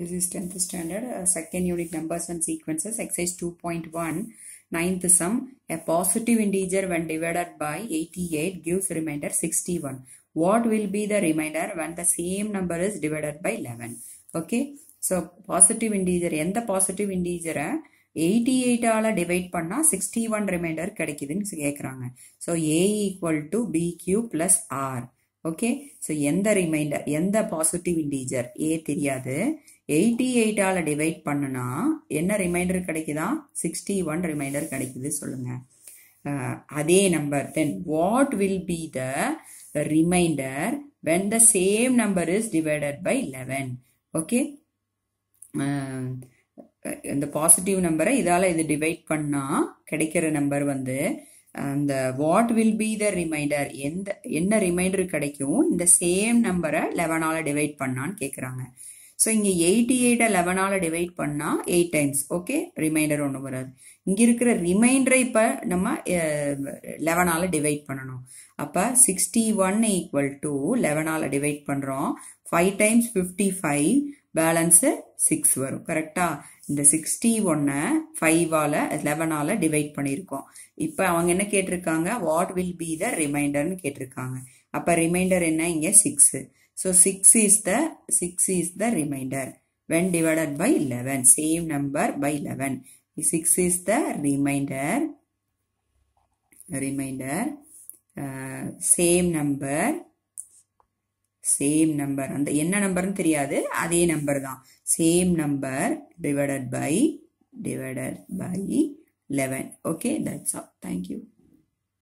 This is 10th standard, uh, second unit numbers and sequences, exercise 2.1, ninth sum. A positive integer when divided by 88 gives remainder 61. What will be the remainder when the same number is divided by 11? Okay, so positive integer, the positive integer 88 எயிட்டால் divide பண்ணா 61 remainder remainder கிடைக்குதுன்னு so a equal to bq plus r okay so எந்த remainder எந்த positive integer a தெரியாது eighty எயிட்டால் divide பண்ணுனா என்ன reminder கிடைக்குதா sixty one reminder கிடைக்குது சொல்லுங்கள் அதே number then what will be the remainder when the same number is divided by eleven okay இந்த பாசிட்டிவ் நம்பரை இதால் இது டிவைட் பண்ணால் கிடைக்கிற நம்பர் வந்து அந்த what will be the remainder எந்த என்ன ரிமைண்டர் கிடைக்கும் இந்த சேம் நம்பரை லெவனால் டிவைட் பண்ணான்னு கேட்குறாங்க ஸோ இங்கே எயிட்டி எயிட்டை லெவனால் டிவைட் பண்ணால் எயிட் டைம்ஸ் ஓகே ரிமைண்டர் ஒன்று வராது இங்கே இருக்கிற ரிமைண்டரை இப்போ நம்ம லெவனால் டிவைட் பண்ணணும் அப்போ சிக்ஸ்டி ஒன் ஈக்குவல் டு லெவனால் டிவைட் பண்ணுறோம் five times fifty five balance six வரும் கரெக்டாக இந்த சிக்ஸ்டி ஒன்னை ஃபைவால் லெவனால் டிவைட் பண்ணியிருக்கோம் இப்போ அவங்க என்ன கேட்டிருக்காங்க வாட் வில் பி த ரிமைண்டர்னு கேட்டிருக்காங்க அப்போ ரிமைண்டர் என்ன இங்கே six So 6 is the 6 is the remainder when divided by 11 same number by 11 6 is the remainder remainder uh, same number Same same number அந்த என்ன நம்பர்னு தெரியாது அதே number தான் number divided by divided by 11. Okay, that's all. Thank you.